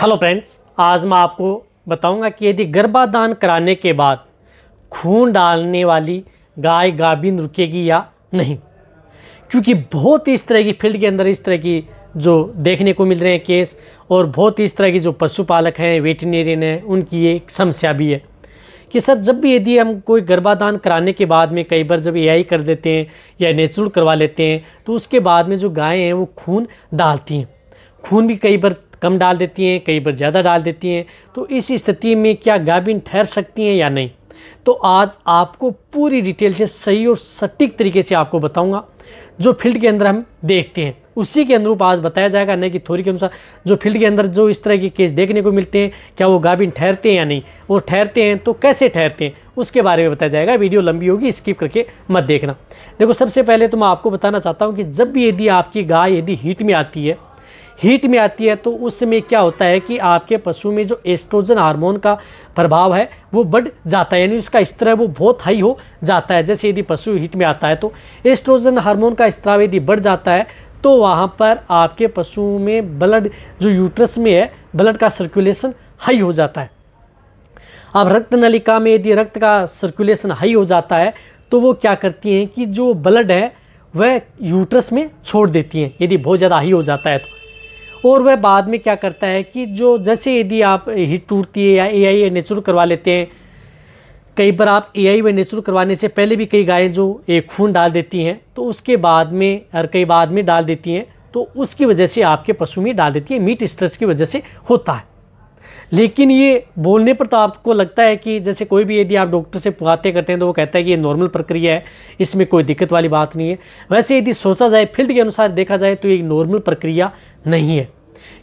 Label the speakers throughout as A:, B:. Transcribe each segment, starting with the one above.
A: hello friends आज मैं आपको बताऊंगा कि यदि गर्भाधान कराने के बाद खून डालने वाली गाय गाभिन रुकेगी या नहीं क्योंकि बहुत इस तरह की फील्ड के अंदर इस तरह की जो देखने को मिल रहे हैं केस और बहुत इस तरह की जो पशुपालक हैं वेटनेरियन हैं उनकी ये समस्या भी है कि सर जब भी यदि हम कोई गर्भाधान कराने के बाद में कई बार जब एआई कर देते हैं या नेचुरल करवा लेते हैं तो उसके बाद में जो गायें हैं वो खून डालती हैं खून भी कई बार कम डाल देती हैं कई बार ज़्यादा डाल देती हैं तो इस स्थिति में क्या गाभिन ठहर सकती हैं या नहीं तो आज आपको पूरी डिटेल से सही और सटीक तरीके से आपको बताऊँगा जो फील्ड के अंदर हम देखते हैं उसी के अनुरूप आज बताया जाएगा न कि थ्योरी के अनुसार जो फील्ड के अंदर जो इस तरह के केस देखने को मिलते हैं क्या वो गाबिन ठहरते हैं या नहीं वो ठहरते हैं तो कैसे ठहरते हैं उसके बारे में बताया जाएगा वीडियो लंबी होगी स्किप करके मत देखना देखो सबसे पहले तो मैं आपको बताना चाहता हूँ कि जब भी यदि आपकी गाय यदि हीट में आती है हीट में आती है तो उस समय क्या होता है कि आपके पशु में जो एस्ट्रोजन हार्मोन का प्रभाव है वो बढ़ जाता है यानी उसका स्तर वो बहुत हाई हो जाता है जैसे यदि पशु हीट में आता है तो एस्ट्रोजन हार्मोन का स्त्राव यदि बढ़ जाता है तो वहाँ पर आपके पशुओं में ब्लड जो यूट्रस में है ब्लड का सर्कुलेशन हाई हो जाता है अब रक्त नलिका में यदि रक्त का सर्कुलेशन हाई हो जाता है तो वो क्या करती हैं कि जो ब्लड है वह यूट्रस में छोड़ देती हैं यदि बहुत ज़्यादा हाई हो जाता है तो और वह बाद में क्या करता है कि जो जैसे यदि आप हिट टूटती है या ए आई नेचुर करवा लेते हैं कई बार आप ए आई नेचुरल करवाने से पहले भी कई गायें जो एक खून डाल देती हैं तो उसके बाद में हर कई बाद में डाल देती हैं तो उसकी वजह से आपके पशु में डाल देती है मीट स्ट्रेस की वजह से होता है लेकिन ये बोलने पर तो आपको लगता है कि जैसे कोई भी यदि आप डॉक्टर से पुहाते करते हैं तो वो कहता है कि ये नॉर्मल प्रक्रिया है इसमें कोई दिक्कत वाली बात नहीं है वैसे यदि सोचा जाए फील्ड के अनुसार देखा जाए तो ये नॉर्मल प्रक्रिया नहीं है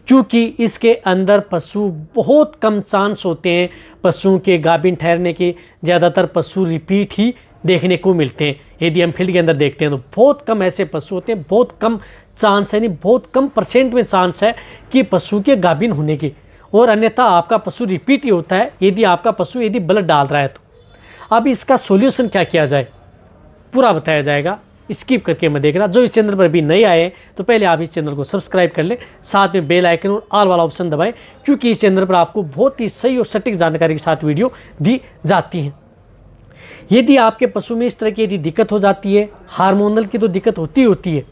A: क्योंकि इसके अंदर पशु बहुत कम चांस होते हैं पशुओं के गाभिन ठहरने के ज़्यादातर पशु रिपीट ही देखने को मिलते हैं यदि हम फील्ड के अंदर देखते हैं तो बहुत कम ऐसे पशु होते हैं बहुत कम चांस है नहीं बहुत कम परसेंट में चांस है कि पशु के गाभिन होने के और अन्यथा आपका पशु रिपीट ही होता है यदि आपका पशु यदि ब्लड डाल रहा है तो अब इसका सोल्यूशन क्या किया जाए पूरा बताया जाएगा स्किप करके मैं देख रहा जो इस चैनल पर भी नए आए तो पहले आप इस चैनल को सब्सक्राइब कर लें साथ में बेल आइकन और आल वाला ऑप्शन दबाएं क्योंकि इस चैनल पर आपको बहुत ही सही और सटीक जानकारी के साथ वीडियो दी जाती हैं यदि आपके पशु में इस तरह की यदि दिक्कत हो जाती है हार्मोनल की तो दिक्कत होती होती है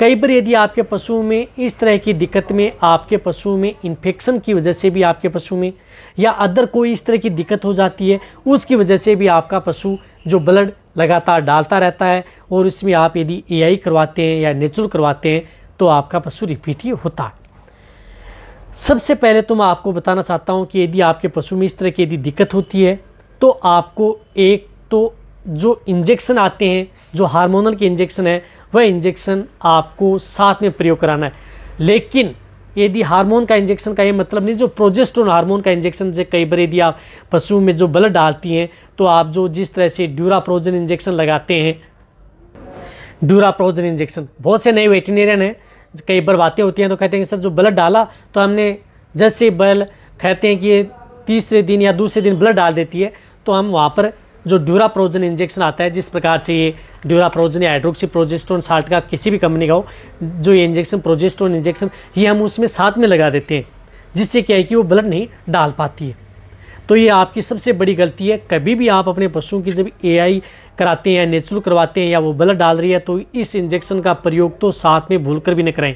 A: कई बार यदि आपके पशु में इस तरह की दिक्कत में आपके पशु में इन्फेक्शन की वजह से भी आपके पशु में या अदर कोई इस तरह की दिक्कत हो जाती है उसकी वजह से भी आपका पशु जो ब्लड लगातार डालता रहता है और इसमें आप यदि एआई करवाते हैं या नेचुरल करवाते हैं तो आपका पशु रिपीट ही होता है सबसे पहले तो मैं आपको बताना चाहता हूँ कि यदि आपके पशु में इस तरह की यदि दिक्कत होती है तो आपको एक तो जो इंजेक्शन आते हैं जो हार्मोनल के इंजेक्शन है वह इंजेक्शन आपको साथ में प्रयोग कराना है लेकिन यदि हार्मोन का इंजेक्शन का ये मतलब नहीं जो प्रोजेस्ट्रोन हार्मोन का इंजेक्शन जैसे कई बार यदि आप पशु में जो ब्लड डालती हैं तो आप जो जिस तरह से ड्यूराप्रोजन इंजेक्शन लगाते हैं ड्यूराप्रोजन इंजेक्शन बहुत से नए वेटनेरियन हैं कई बार बातें होती हैं तो कहते हैं सर जो ब्लड डाला तो हमने जैसे बल कहते हैं कि ये तीसरे दिन या दूसरे दिन ब्लड डाल देती है तो हम वहाँ पर जो ड्यूराप्रोजन इंजेक्शन आता है जिस प्रकार से ये ड्यूराप्रोजन या हाइड्रोक्सी प्रोजेस्टोन साल्ट का किसी भी कंपनी का हो जो ये इंजेक्शन प्रोजेस्टोन इंजेक्शन ये हम उसमें साथ में लगा देते हैं जिससे क्या है कि वो ब्लड नहीं डाल पाती है तो ये आपकी सबसे बड़ी गलती है कभी भी आप अपने पशुओं की जब आई कराते हैं या नेचुरल करवाते हैं या वो ब्लड डाल रही है तो इस इंजेक्शन का प्रयोग तो साथ में भूल कर भी न कराएं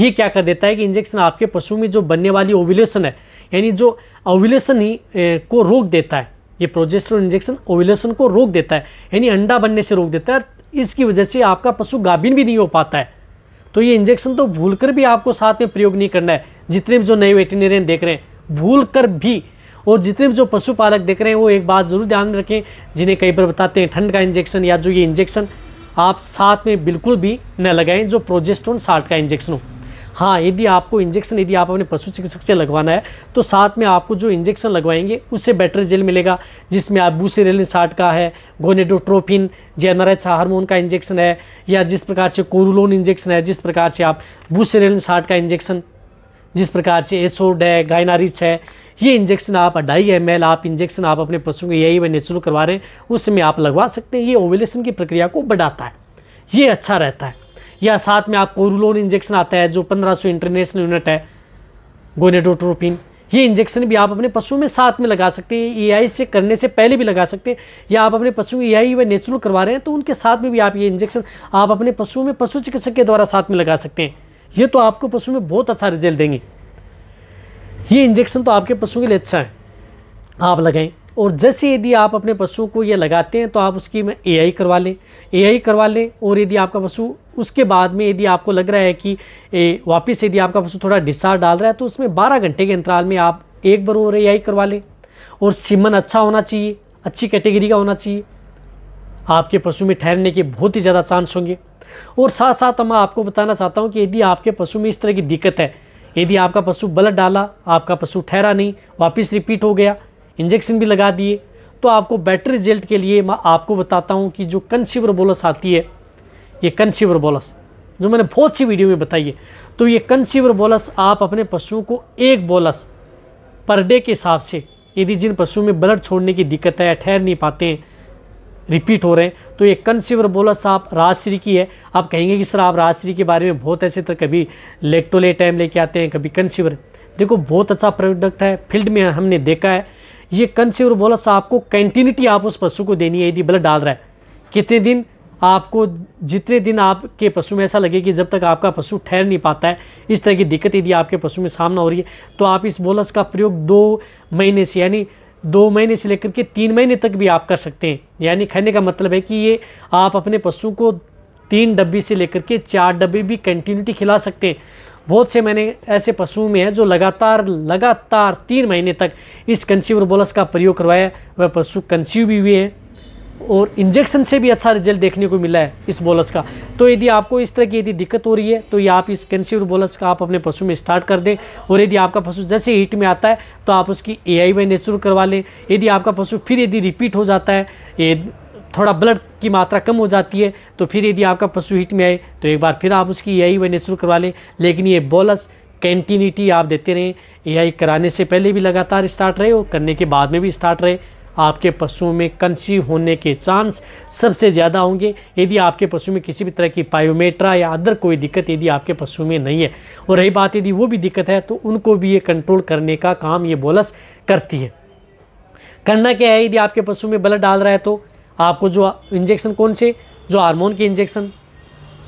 A: ये क्या कर देता है कि इंजेक्शन आपके पशु में जो बनने वाली ओविलेशन है यानी जो ओविलेशन ही को रोक देता है ये प्रोजेस्ट्रोन इंजेक्शन ओविलेशन को रोक देता है यानी अंडा बनने से रोक देता है इसकी वजह से आपका पशु गाभिन भी नहीं हो पाता है तो ये इंजेक्शन तो भूलकर भी आपको साथ में प्रयोग नहीं करना है जितने भी जो नए वेटिनेरियन देख रहे हैं भूल कर भी और जितने भी जो पशुपालक देख रहे हैं वो एक बात ज़रूर ध्यान में रखें जिन्हें कई बार बताते हैं ठंड का इंजेक्शन या जो ये इंजेक्शन आप साथ में बिल्कुल भी न लगाएं जो प्रोजेस्ट्रोन साल्ट का इंजेक्शन हो हाँ यदि आपको इंजेक्शन यदि आप अपने पशु चिकित्सक से लगवाना है तो साथ में आपको जो इंजेक्शन लगवाएंगे उससे बेटर जेल मिलेगा जिसमें आप बूसेरेलिन साठ का है गोनेडोट्रोफिन जेनरेस हार्मोन का इंजेक्शन है या जिस प्रकार से कोरुलोन इंजेक्शन है जिस प्रकार से आप बूसेरेलिन साठ का इंजेक्शन जिस प्रकार से एसोड है गाइनारिच है ये इंजेक्शन आप अढ़ाई एम एल आप इंजेक्शन आप अपने पशु को यही वह नेचुरल करवा रहे हैं उस समय आप लगवा सकते हैं ये ओवलेशन की प्रक्रिया को बढ़ाता है ये अच्छा रहता है या साथ में आपको रूलोन इंजेक्शन आता है जो 1500 इंटरनेशनल यूनिट है गोनेडोट्रोपिन ये इंजेक्शन भी आप अपने पशु में साथ में लगा सकते हैं ए से करने से पहले भी लगा सकते हैं या आप अपने पशु ए आई व नेचुरल करवा रहे हैं तो उनके साथ में भी आप ये इंजेक्शन आप अपने पशु में पशु चिकित्सक के द्वारा साथ में लगा सकते हैं ये तो आपको पशु में बहुत अच्छा रिजल्ट देंगे ये इंजेक्शन तो आपके पशु के लिए अच्छा है आप लगाएं और जैसे यदि आप अपने पशु को ये लगाते हैं तो आप उसकी में आई करवा लें आई करवा लें और यदि आपका पशु उसके बाद में यदि आपको लग रहा है कि ए, वापिस यदि आपका पशु थोड़ा डिस्चार्ज डाल रहा है तो उसमें 12 घंटे के अंतराल में आप एक बार और आई करवा लें और सीमन अच्छा होना चाहिए अच्छी कैटेगरी का होना चाहिए आपके पशु में ठहरने के बहुत ही ज़्यादा चांस होंगे और साथ साथ मैं आपको बताना चाहता हूँ कि यदि आपके पशु में इस तरह की दिक्कत है यदि आपका पशु बलट डाला आपका पशु ठहरा नहीं वापस रिपीट हो गया इंजेक्शन भी लगा दिए तो आपको बेटर रिजल्ट के लिए मैं आपको बताता हूँ कि जो कंसीवर बोलस आती है ये कंसीवर बोलस जो मैंने बहुत सी वीडियो में बताई है तो ये कंसीवर बोलस आप अपने पशुओं को एक बोलस पर डे के हिसाब से यदि जिन पशुओं में ब्लड छोड़ने की दिक्कत है ठहर नहीं पाते हैं रिपीट हो रहे हैं तो ये कंसीवर बोलस आप राजश्री की है आप कहेंगे कि सर आप राजश्री के बारे में बहुत ऐसे तरह कभी लेक्टोले टाइम लेके आते हैं कभी कंसीवर देखो बहुत अच्छा प्रोडक्ट है फील्ड में हमने देखा है ये से और साहब आपको कंटिन्यूटी आप उस पशु को देनी है यदि ब्लड डाल रहा है कितने दिन आपको जितने दिन आपके पशु में ऐसा लगे कि जब तक आपका पशु ठहर नहीं पाता है इस तरह की दिक्कत यदि आपके पशु में सामना हो रही है तो आप इस बोलस का प्रयोग दो महीने से यानी दो महीने से लेकर के तीन महीने तक भी आप कर सकते हैं यानी कहने का मतलब है कि ये आप अपने पशु को तीन डब्बी से लेकर के चार डब्बे भी कंटिन्यूटी खिला सकते हैं बहुत से मैंने ऐसे पशुओं में है जो लगातार लगातार तीन महीने तक इस बोलस का प्रयोग करवाया वह पशु कंसीव भी हुए हैं और इंजेक्शन से भी अच्छा रिजल्ट देखने को मिला है इस बोलस का तो यदि आपको इस तरह की यदि दिक्कत हो रही है तो ये आप इस कंसीवर बोलस का आप अपने पशु में स्टार्ट कर दें और यदि आपका पशु जैसे हीट में आता है तो आप उसकी ए आई वाई नेचुर करवा लें यदि आपका पशु फिर यदि रिपीट हो जाता है थोड़ा ब्लड की मात्रा कम हो जाती है तो फिर यदि आपका पशु हिट में आए तो एक बार फिर आप उसकी ए आई शुरू करवा लें लेकिन ये बोलस कैंटिन्यूटी आप देते रहें ए कराने से पहले भी लगातार स्टार्ट रहे और करने के बाद में भी स्टार्ट रहे आपके पशुओं में कंसीव होने के चांस सबसे ज़्यादा होंगे यदि आपके पशु में किसी भी तरह की पायोमेट्रा या अदर कोई दिक्कत यदि आपके पशु में नहीं है और रही बात यदि वो भी दिक्कत है तो उनको भी ये कंट्रोल करने का काम ये बोलस करती है करना क्या है यदि आपके पशु में ब्लड डाल रहा है तो आपको जो इंजेक्शन कौन से जो हार्मोन के इंजेक्शन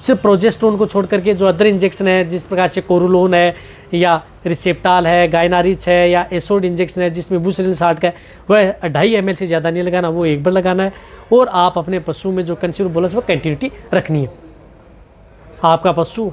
A: सिर्फ प्रोजेस्ट्रोन को छोड़ करके जो अदर इंजेक्शन है जिस प्रकार से कोरुलोन है या रिसेप्टाल है गायनारिच है या एसोड इंजेक्शन है जिसमें बूसरिन साठ का है वह ढाई एम से ज़्यादा नहीं लगाना वो एक बार लगाना है और आप अपने पशु में जो कंसिडर बोलस वह कंटिन्यूटी रखनी है आपका पशु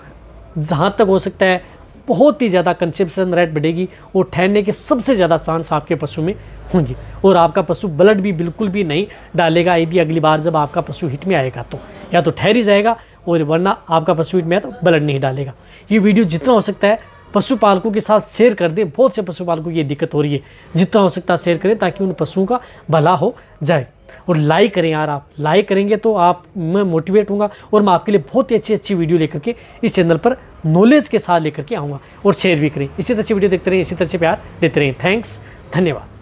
A: जहाँ तक हो सकता है बहुत ही ज़्यादा कंसेप्शन रेट बढ़ेगी और ठहरने के सबसे ज़्यादा चांस आपके पशु में होंगे और आपका पशु ब्लड भी बिल्कुल भी नहीं डालेगा यदि अगली बार जब आपका पशु हिट में आएगा तो या तो ठहर ही जाएगा और वरना आपका पशु हिट में आए तो ब्लड नहीं डालेगा ये वीडियो जितना हो सकता है पशुपालकों के साथ शेयर कर दें बहुत से पशुपालकों की ये दिक्कत हो रही है जितना हो सकता है शेयर करें ताकि उन पशुओं का भला हो जाए और लाइक करें यार आप लाइक करेंगे तो आप मैं मोटिवेट हूँगा और मैं आपके लिए बहुत ही अच्छी अच्छी वीडियो लेकर के इस चैनल पर नॉलेज के साथ लेकर के आऊँगा और शेयर भी करें इसी तरह से वीडियो देखते रहें इसी तरह से प्यार देते रहें थैंक्स धन्यवाद